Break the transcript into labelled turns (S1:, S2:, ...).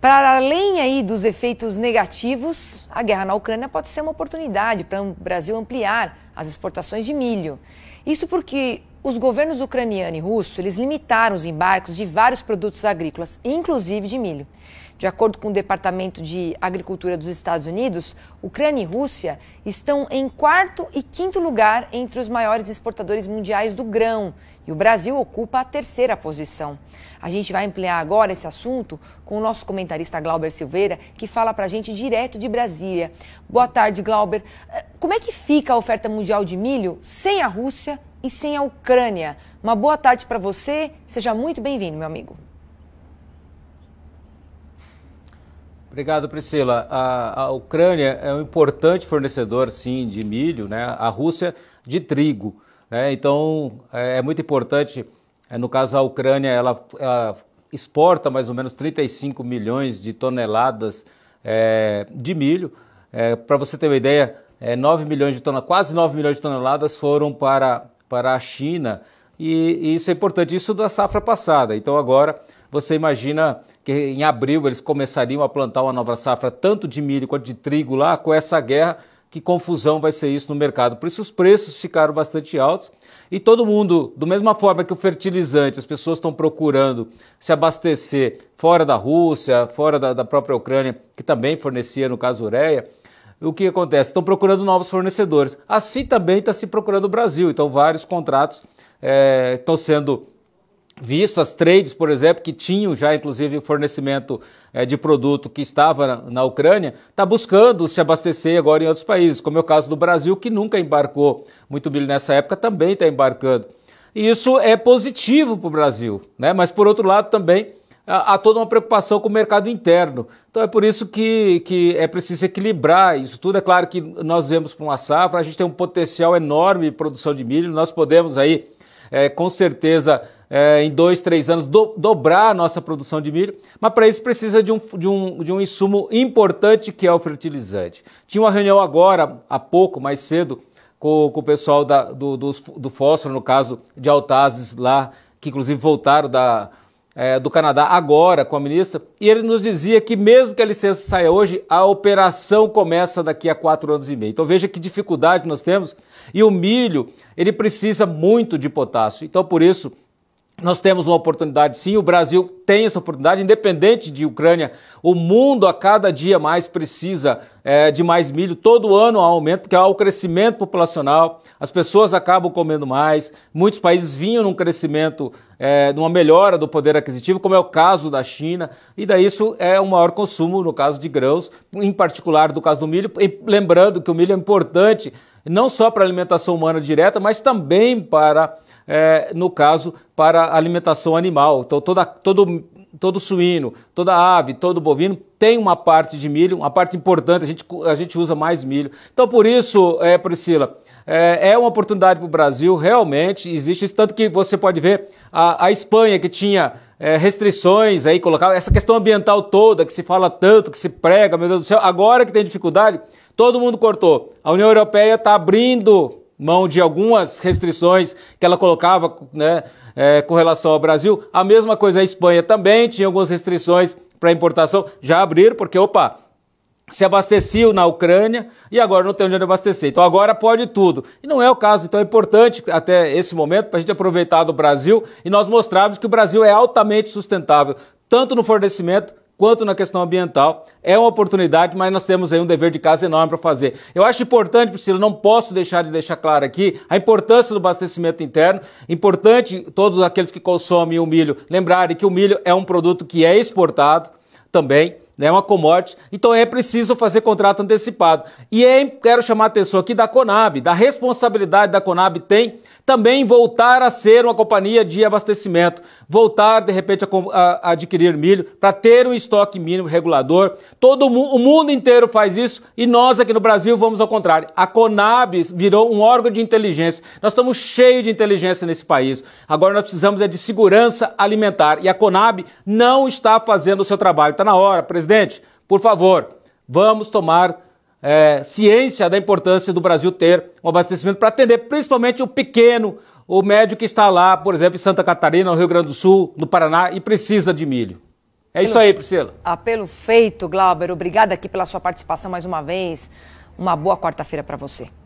S1: Para além aí dos efeitos negativos, a guerra na Ucrânia pode ser uma oportunidade para o Brasil ampliar as exportações de milho. Isso porque os governos ucraniano e russo eles limitaram os embarques de vários produtos agrícolas, inclusive de milho. De acordo com o Departamento de Agricultura dos Estados Unidos, Ucrânia e Rússia estão em quarto e quinto lugar entre os maiores exportadores mundiais do grão e o Brasil ocupa a terceira posição. A gente vai ampliar agora esse assunto com o nosso comentarista Glauber Silveira, que fala para a gente direto de Brasília. Boa tarde, Glauber. Eh, como é que fica a oferta mundial de milho sem a Rússia e sem a Ucrânia? Uma boa tarde para você, seja muito bem-vindo, meu amigo.
S2: Obrigado, Priscila. A, a, Ucrânia é um importante fornecedor, sim, de milho, né? a Rússia de trigo. Né? Então, é, é muito importante, é, no caso a Ucrânia, ela, ela, exporta mais ou menos 35 milhões de toneladas é, de milho. É, para você ter uma ideia, é, 9 milhões de quase 9 milhões de toneladas foram para, para a China, e, e isso é importante, isso da safra passada. Então, agora você imagina que em abril eles começariam a plantar uma nova safra, tanto de milho quanto de trigo lá, com essa guerra, que confusão vai ser isso no mercado. Por isso os preços ficaram bastante altos. E todo mundo, do mesma forma que o fertilizante, as pessoas estão procurando se abastecer fora da Rússia, fora da, da própria Ucrânia, que também fornecia, no caso, ureia, o que acontece? Estão procurando novos fornecedores. Assim também está se procurando o Brasil. Então, vários contratos é, estão sendo vistas trades, por exemplo, que tinham já inclusive fornecimento é, de produto que estava na, na Ucrânia, está buscando se abastecer agora em outros países, como é o caso do Brasil, que nunca embarcou muito milho nessa época, também está embarcando. E isso é positivo para o Brasil, né? mas por outro lado também há toda uma preocupação com o mercado interno. Então é por isso que, que é preciso equilibrar isso tudo. É claro que nós vemos para uma safra, a gente tem um potencial enorme de produção de milho, nós podemos aí, é, com certeza, é, em dois, três anos, do, dobrar a nossa produção de milho, mas para isso precisa de um, de, um, de um insumo importante que é o fertilizante. Tinha uma reunião agora, há pouco, mais cedo, com, com o pessoal da, do, do, do, fósforo, no caso de Altazes lá, que inclusive voltaram da, é, do Canadá agora com a ministra, e ele nos dizia que mesmo que a licença saia hoje, a operação começa daqui a quatro anos e meio. Então veja que dificuldade nós temos. E o milho, ele precisa muito de potássio. Então por isso nós temos uma oportunidade, sim, o Brasil tem essa oportunidade, independente de Ucrânia. O mundo a cada dia mais precisa é, de mais milho. Todo ano há aumento, porque há o crescimento populacional, as pessoas acabam comendo mais. Muitos países vinham num crescimento, é, numa melhora do poder aquisitivo, como é o caso da China, e daí isso é um maior consumo, no caso de grãos, em particular do caso do milho. E lembrando que o milho é importante não só para alimentação humana direta, mas também para, é, no caso, para alimentação animal. Então, toda, todo, todo suíno, toda ave, todo bovino tem uma parte de milho, uma parte importante, a gente, a gente usa mais milho. Então, por isso, é, Priscila, é, é uma oportunidade para o Brasil, realmente existe isso. Tanto que você pode ver a, a Espanha, que tinha é, restrições aí, colocava essa questão ambiental toda, que se fala tanto, que se prega, meu Deus do céu, agora que tem dificuldade, todo mundo cortou. A União Europeia está abrindo mão de algumas restrições que ela colocava né, é, com relação ao Brasil. A mesma coisa a Espanha também tinha algumas restrições para importação, já abriram, porque, opa, se abasteceu na Ucrânia e agora não tem onde abastecer. Então agora pode tudo. E não é o caso. Então é importante até esse momento para a gente aproveitar do Brasil e nós mostrarmos que o Brasil é altamente sustentável, tanto no fornecimento quanto na questão ambiental. É uma oportunidade, mas nós temos aí um dever de casa enorme para fazer. Eu acho importante, Priscila, não posso deixar de deixar claro aqui a importância do abastecimento interno. Importante todos aqueles que consomem o milho lembrarem que o milho é um produto que é exportado também né, uma commodity. Então é preciso fazer contrato antecipado. E é, quero chamar a atenção aqui da Conab, da responsabilidade da Conab tem também voltar a ser uma companhia de abastecimento, voltar de repente a, a, a adquirir milho para ter um estoque mínimo regulador. Todo mu o mundo inteiro faz isso e nós aqui no Brasil vamos ao contrário. A Conab virou um órgão de inteligência. Nós estamos cheios de inteligência nesse país. Agora nós precisamos é de segurança alimentar e a Conab não está fazendo o seu trabalho. Está na hora, presidente Presidente, por favor, vamos tomar é, ciência da importância do Brasil ter um abastecimento para atender principalmente o pequeno, o médio que está lá, por exemplo, em Santa Catarina, no Rio Grande do Sul, no Paraná e precisa de milho.
S1: É isso aí, Priscila. Apelo ah, feito, Glauber. Obrigada aqui pela sua participação mais uma vez. Uma boa quarta-feira para você.